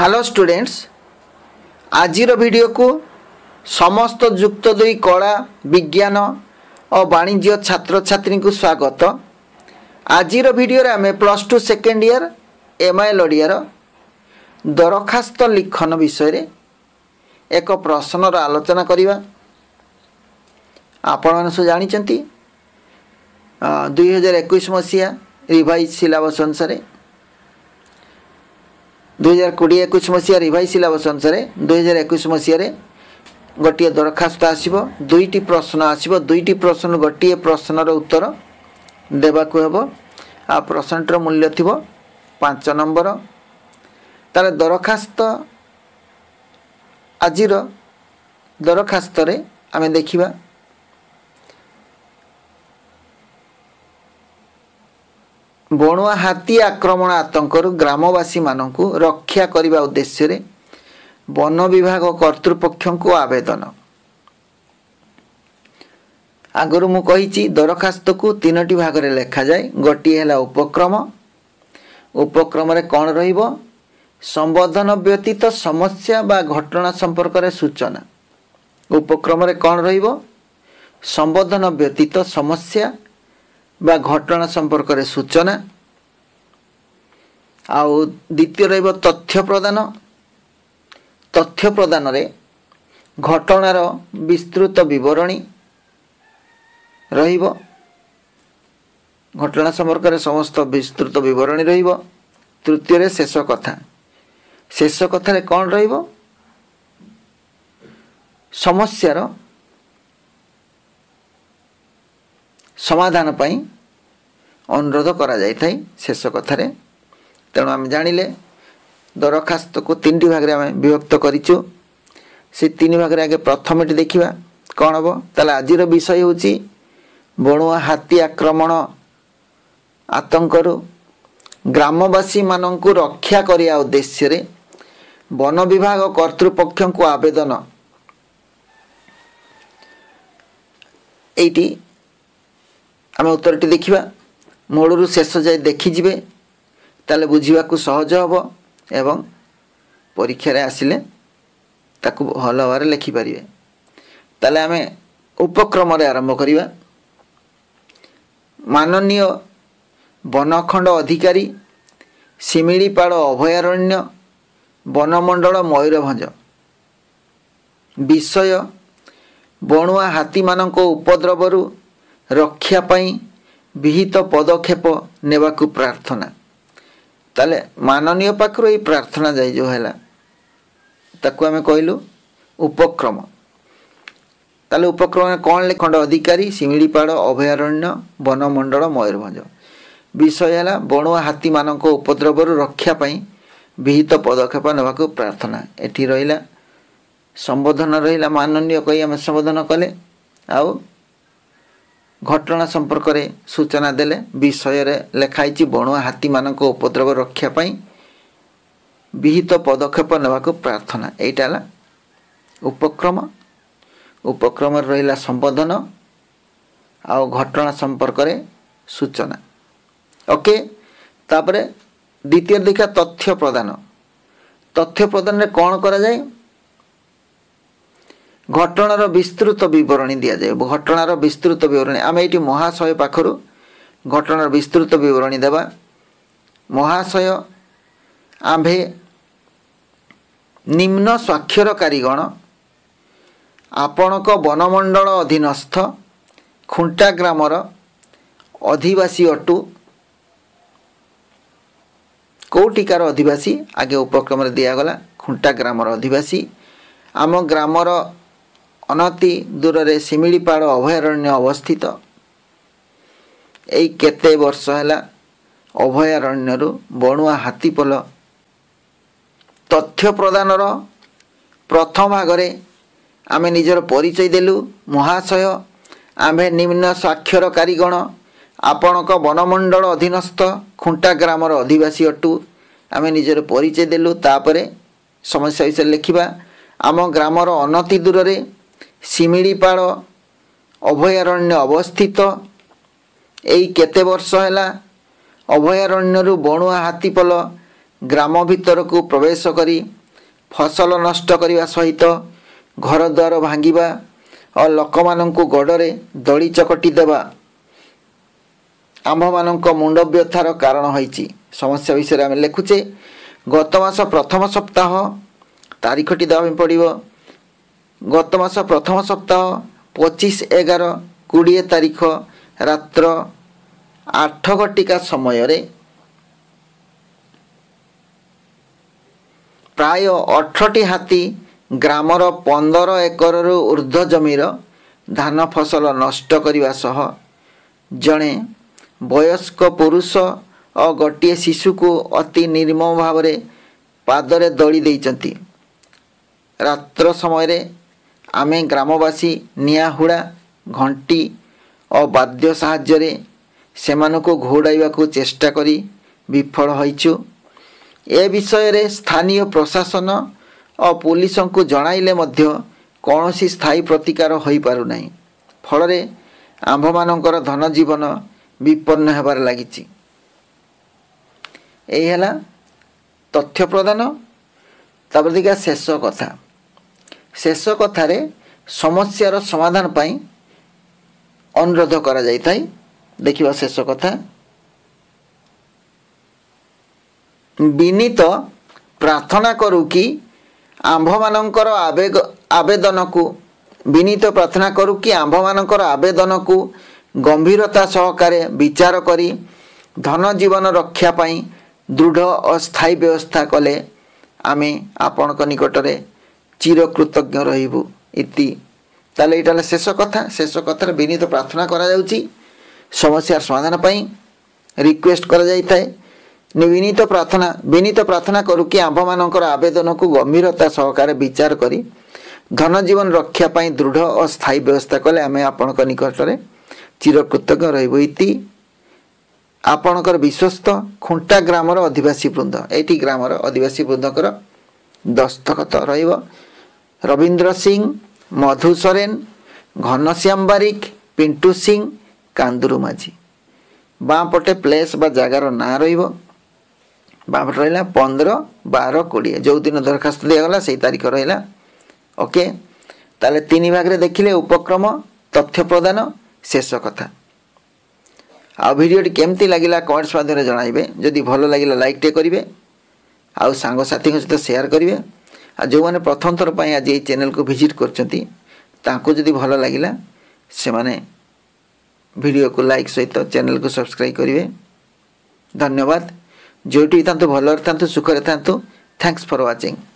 hello students ଆଜିର ଭିଡ଼ିଓକୁ ସମସ୍ତ ଯୁକ୍ତ ଦୁଇ କଳା ବିଜ୍ଞାନ ଓ ବାଣିଜ୍ୟ ଛାତ୍ରଛାତ୍ରୀଙ୍କୁ ସ୍ୱାଗତ ଆଜିର ଭିଡ଼ିଓରେ ଆମେ plus two second year MIL ଓଡ଼ିଆର ଦରଖାସ୍ତ ଲିଖନ ବିଷୟରେ ଏକ ପ୍ରଶ୍ନର ଆଲୋଚନା କରିବା ଆପଣମାନେ ସବୁ ଜାଣିଛନ୍ତି ଦୁଇହଜାର ଏକୋଇଶ ମସିହା ରିଭାଇଜ୍ ସିଲାବସ୍ ଅନୁସାରେ ଦୁଇହଜାର କୋଡ଼ିଏ ଏକୋଇଶ ମସିହା ରିଭାଇଜ୍ ସିଲାବସ୍ ଅନୁସାରେ ଦୁଇହଜାର ଏକୋଇଶ ମସିହାରେ ଗୋଟିଏ ଦରଖାସ୍ତ ଆସିବ ଦୁଇଟି ପ୍ରଶ୍ନ ଆସିବ ଦୁଇଟି ପ୍ରଶ୍ନରୁ ଗୋଟିଏ ପ୍ରଶ୍ନର ଉତ୍ତର ଦେବାକୁ ହେବ ଆଉ ପ୍ରଶ୍ନଟିର ମୂଲ୍ୟ ଥିବ ପାଞ୍ଚ ନମ୍ବର ତା'ର ଦରଖାସ୍ତ ଆଜିର ଦରଖାସ୍ତରେ ଆମେ ଦେଖିବା ବଣୁଆ ହାତୀ ଆକ୍ରମଣ ଆତଙ୍କରୁ ଗ୍ରାମବାସୀମାନଙ୍କୁ ରକ୍ଷା କରିବା ଉଦ୍ଦେଶ୍ୟରେ ବନ ବିଭାଗ କର୍ତ୍ତୃପକ୍ଷଙ୍କୁ ଆବେଦନ ଆଗରୁ ମୁଁ କହିଛି ଦରଖାସ୍ତକୁ ତିନୋଟି ଭାଗରେ ଲେଖାଯାଏ ଗୋଟିଏ ହେଲା ଉପକ୍ରମ ଉପକ୍ରମରେ କ'ଣ ରହିବ ସମ୍ବୋଧନ ବ୍ୟତୀତ ସମସ୍ୟା ବା ଘଟଣା ସମ୍ପର୍କରେ ସୂଚନା ଉପକ୍ରମରେ କ'ଣ ରହିବ ସମ୍ବୋଧନ ବ୍ୟତୀତ ସମସ୍ୟା ବା ଘଟଣା ସମ୍ପର୍କରେ ସୂଚନା ଆଉ ଦ୍ୱିତୀୟ ରହିବ ତଥ୍ୟ ପ୍ରଦାନ ତଥ୍ୟ ପ୍ରଦାନରେ ଘଟଣାର ବିସ୍ତୃତ ବିବରଣୀ ରହିବ ଘଟଣା ସମ୍ପର୍କରେ ସମସ୍ତ ବିସ୍ତୃତ ବିବରଣୀ ରହିବ ତୃତୀୟରେ ଶେଷ କଥା ଶେଷ କଥାରେ କ'ଣ ରହିବ ସମସ୍ୟାର ସମାଧାନ ପାଇଁ ଅନୁରୋଧ କରାଯାଇଥାଏ ଶେଷ କଥାରେ ତେଣୁ ଆମେ ଜାଣିଲେ ଦରଖାସ୍ତକୁ ତିନିଟି ଭାଗରେ ଆମେ ବିଭକ୍ତ କରିଛୁ ସେ ତିନି ଭାଗରେ ଆଗେ ପ୍ରଥମେଟି ଦେଖିବା କ'ଣ ହେବ ତାହେଲେ ଆଜିର ବିଷୟ ହେଉଛି ବଣୁଆ ହାତୀ ଆକ୍ରମଣ ଆତଙ୍କରୁ ଗ୍ରାମବାସୀମାନଙ୍କୁ ରକ୍ଷା କରିବା ଉଦ୍ଦେଶ୍ୟରେ ବନ ବିଭାଗ କର୍ତ୍ତୃପକ୍ଷଙ୍କୁ ଆବେଦନ ଏଇଟି ଆମେ ଉତ୍ତରଟି ଦେଖିବା ମୂଳରୁ ଶେଷ ଯାଏ ଦେଖିଯିବେ ତାହେଲେ ବୁଝିବାକୁ ସହଜ ହେବ ଏବଂ ପରୀକ୍ଷାରେ ଆସିଲେ ତାକୁ ଭଲ ଭାବରେ ଲେଖିପାରିବେ ତାହେଲେ ଆମେ ଉପକ୍ରମରେ ଆରମ୍ଭ କରିବା ମାନନୀୟ ବନଖଣ୍ଡ ଅଧିକାରୀ ଶିମିଳିପାଳ ଅଭୟାରଣ୍ୟ ବନମଣ୍ଡଳ ମୟୂରଭଞ୍ଜ ବିଷୟ ବଣୁଆ ହାତୀମାନଙ୍କ ଉପଦ୍ରବରୁ ରକ୍ଷା ପାଇଁ ବିହିତ ପଦକ୍ଷେପ ନେବାକୁ ପ୍ରାର୍ଥନା ତାହେଲେ ମାନନୀୟ ପାଖରୁ ଏଇ ପ୍ରାର୍ଥନା ଯାଇ ଯେଉଁ ହେଲା ତାକୁ ଆମେ କହିଲୁ ଉପକ୍ରମ ତାହେଲେ ଉପକ୍ରମ କ'ଣ ହେଲେ ଖଣ୍ଡ ଅଧିକାରୀ ଶିମିଳିପାଳ ଅଭୟାରଣ୍ୟ ବନମଣ୍ଡଳ ମୟୂରଭଞ୍ଜ ବିଷୟ ହେଲା ବଣୁଆ ହାତୀମାନଙ୍କ ଉପଦ୍ରବରୁ ରକ୍ଷା ପାଇଁ ବିହିତ ପଦକ୍ଷେପ ନେବାକୁ ପ୍ରାର୍ଥନା ଏଠି ରହିଲା ସମ୍ବୋଧନ ରହିଲା ମାନନୀୟ କହି ଆମେ ସମ୍ବୋଧନ କଲେ ଆଉ ଘଟଣା ସମ୍ପର୍କରେ ସୂଚନା ଦେଲେ ବିଷୟରେ ଲେଖାହୋଇଛି ବଣୁଆ ହାତୀମାନଙ୍କ ଉପଦ୍ରବ ରକ୍ଷା ପାଇଁ ବିହିତ ପଦକ୍ଷେପ ନେବାକୁ ପ୍ରାର୍ଥନା ଏଇଟା ହେଲା ଉପକ୍ରମ ଉପକ୍ରମରେ ରହିଲା ସମ୍ବୋଧନ ଆଉ ଘଟଣା ସମ୍ପର୍କରେ ସୂଚନା ଓକେ ତାପରେ ଦ୍ୱିତୀୟ ଦେଖିବା ତଥ୍ୟ ପ୍ରଦାନ ତଥ୍ୟ ପ୍ରଦାନରେ କ'ଣ କରାଯାଏ ଘଟଣାର ବିସ୍ତୃତ ବିବରଣୀ ଦିଆଯାଏ ଘଟଣାର ବିସ୍ତୃତ ବିବରଣୀ ଆମେ ଏଇଠି ମହାଶୟ ପାଖରୁ ଘଟଣାର ବିସ୍ତୃତ ବିବରଣୀ ଦେବା ମହାଶୟ ଆମ୍ଭେ ନିମ୍ନ ସ୍ୱାକ୍ଷରକାରୀଗଣ ଆପଣଙ୍କ ବନମଣ୍ଡଳ ଅଧୀନସ୍ଥ ଖୁଣ୍ଟା ଗ୍ରାମର ଅଧିବାସୀ ଅଟୁ କେଉଁଟିକାର ଅଧିବାସୀ ଆଗେ ଉପକ୍ରମରେ ଦିଆଗଲା ଖୁଣ୍ଟା ଗ୍ରାମର ଅଧିବାସୀ ଆମ ଗ୍ରାମର ଅନତି ଦୂରରେ ଶିମିଳିପାଳ ଅଭୟାରଣ୍ୟ ଅବସ୍ଥିତ ଏଇ କେତେ ବର୍ଷ ହେଲା ଅଭୟାରଣ୍ୟରୁ ବଣୁଆ ହାତୀ ପୋଲ ତଥ୍ୟ ପ୍ରଦାନର ପ୍ରଥମ ଭାଗରେ ଆମେ ନିଜର ପରିଚୟ ଦେଲୁ ମହାଶୟ ଆମ୍ଭେ ନିମ୍ନ ସ୍ୱାକ୍ଷରକାରୀଗଣ ଆପଣଙ୍କ ବନମଣ୍ଡଳ ଅଧୀନସ୍ଥ ଖୁଣ୍ଟା ଗ୍ରାମର ଅଧିବାସୀ ଅଟୁ ଆମେ ନିଜର ପରିଚୟ ଦେଲୁ ତାପରେ ସମସ୍ୟା ବିଷୟରେ ଲେଖିବା ଆମ ଗ୍ରାମର ଅନତି ଦୂରରେ ଶିମିଳିପାଳ ଅଭୟାରଣ୍ୟ ଅବସ୍ଥିତ ଏଇ କେତେ ବର୍ଷ ହେଲା ଅଭୟାରଣ୍ୟରୁ ବଣୁଆ ହାତୀପଲ ଗ୍ରାମ ଭିତରକୁ ପ୍ରବେଶ କରି ଫସଲ ନଷ୍ଟ କରିବା ସହିତ ଘରଦ୍ୱାର ଭାଙ୍ଗିବା ଓ ଲୋକମାନଙ୍କୁ ଗୋଡ଼ରେ ଦଳି ଚକଟି ଦେବା ଆମ୍ଭମାନଙ୍କ ମୁଣ୍ଡବ୍ୟଥାର କାରଣ ହୋଇଛି ସମସ୍ୟା ବିଷୟରେ ଆମେ ଲେଖୁଛେ ଗତ ମାସ ପ୍ରଥମ ସପ୍ତାହ ତାରିଖଟି ଦେବା ପାଇଁ ପଡ଼ିବ ଗତ ମାସ ପ୍ରଥମ ସପ୍ତାହ ପଚିଶ ଏଗାର କୋଡ଼ିଏ ତାରିଖ ରାତ୍ର ଆଠ ଘଟିକା ସମୟରେ ପ୍ରାୟ ଅଠରଟି ହାତୀ ଗ୍ରାମର ପନ୍ଦର ଏକରରୁ ଉର୍ଦ୍ଧ୍ୱ ଜମିର ଧାନ ଫସଲ ନଷ୍ଟ କରିବା ସହ ଜଣେ ବୟସ୍କ ପୁରୁଷ ଓ ଗୋଟିଏ ଶିଶୁକୁ ଅତି ନିର୍ମମ ଭାବରେ ପାଦରେ ଦଳି ଦେଇଛନ୍ତି ରାତ୍ର ସମୟରେ ଆମେ ଗ୍ରାମବାସୀ ନିଆହୁଡ଼ା ଘଣ୍ଟି ଓ ବାଦ୍ୟ ସାହାଯ୍ୟରେ ସେମାନଙ୍କୁ ଘଉଡ଼ାଇବାକୁ ଚେଷ୍ଟା କରି ବିଫଳ ହୋଇଛୁ ଏ ବିଷୟରେ ସ୍ଥାନୀୟ ପ୍ରଶାସନ ଓ ପୋଲିସଙ୍କୁ ଜଣାଇଲେ ମଧ୍ୟ କୌଣସି ସ୍ଥାୟୀ ପ୍ରତିକାର ହୋଇପାରୁନାହିଁ ଫଳରେ ଆମ୍ଭମାନଙ୍କର ଧନଜୀବନ ବିପନ୍ନ ହେବାରେ ଲାଗିଛି ଏହି ହେଲା ତଥ୍ୟ ପ୍ରଦାନ ତାପରେ ଦେଖିବା ଶେଷ କଥା ଶେଷ କଥାରେ ସମସ୍ୟାର ସମାଧାନ ପାଇଁ ଅନୁରୋଧ କରାଯାଇଥାଏ ଦେଖିବା ଶେଷ କଥା ବିନୀତ ପ୍ରାର୍ଥନା କରୁ କି ଆମ୍ଭମାନଙ୍କର ଆବେଗ ଆବେଦନକୁ ବିନୀତ ପ୍ରାର୍ଥନା କରୁ କି ଆମ୍ଭମାନଙ୍କର ଆବେଦନକୁ ଗମ୍ଭୀରତା ସହକାରେ ବିଚାର କରି ଧନ ଜୀବନ ରକ୍ଷା ପାଇଁ ଦୃଢ଼ ଅସ୍ଥାୟୀ ବ୍ୟବସ୍ଥା କଲେ ଆମେ ଆପଣଙ୍କ ନିକଟରେ চিরকৃতজ্ঞ রহিবু ইতি তাহলে এটা হলো শেষ কথা শেষ কথার বিনীত প্রার্থনা করা যাচ্ছি সমস্যার সমাধান পাই রিকোয়েস্ট করা যাইଥାଏ বিনীত প্রার্থনা বিনীত প্রার্থনা করু কি আম্ভମାନଙ୍କର ଆବେଦନକୁ ଗମ୍ଭୀରତା ସହକାରେ ବିଚାର କରି ଧନଜୀବନ ରକ୍ଷା ପାଇଁ ଦୃଢ଼ ଓ ସ୍ଥାୟୀ ବ୍ୟବସ୍ଥା କଲେ ଆମେ ଆପଣଙ୍କ ନିକଟରେ ଚିରକୃତଜ୍ଞ ରହିବୁ ଇତି ଆପଣଙ୍କର ବିଶ୍ୱସ୍ତ ଖୁଣ୍ଟା ଗ୍ରାମର ଅଧିବାସୀ ବୃନ୍ଦ ଏଇଠି ଗ୍ରାମର ଅଧିବାସୀ ବୃନ୍ଦଙ୍କର ଦସ୍ତଖତ ରହିବ রবীন্দ্র সিং মধু সরেন ঘনশ্যাম বারিক পিন্টু সিং কান্দুরু মাঝি বাঁ পটে প্লেস বা জায়গার না রইব বাঁ পটে রহলা পনেরো বার কোড়ি যেদিন দরখাস্ত দিয়েগলা সেই তারিখ রহলা ওকে তাহলে তিন ভাগে দেখলে উপক্রম তথ্য প্রদান শেষ কথা ଆଉ ଭିଡ଼ିଓଟି କେମିତି ଲାଗିଲା କମେଣ୍ଟସ୍ ମାଧ୍ୟମରେ ଜଣାଇବେ ଯଦି ଭଲ ଲାଗିଲା ଲାଇକ୍ଟେ କରିବେ ଆଉ ସାଙ୍ଗସାଥିଙ୍କ ସହିତ ସେୟାର କରିବେ ଯେଉଁମାନେ ପ୍ରଥମ ଥର ପାଇଁ ଆଜି ଏହି ଚ୍ୟାନେଲ୍କୁ ଭିଜିଟ୍ କରିଛନ୍ତି ତାଙ୍କୁ ଯଦି ଭଲ ଲାଗିଲା ସେମାନେ ଭିଡ଼ିଓକୁ ଲାଇକ୍ ସହିତ ଚ୍ୟାନେଲ୍କୁ ସବସ୍କ୍ରାଇବ୍ କରିବେ ଧନ୍ୟବାଦ ଯେଉଁଠି ଥାନ୍ତୁ ଭଲରେ ଥାନ୍ତୁ ସୁଖରେ ଥାନ୍ତୁ ଥ୍ୟାଙ୍କସ୍ ଫର୍ ୱାଚିଂ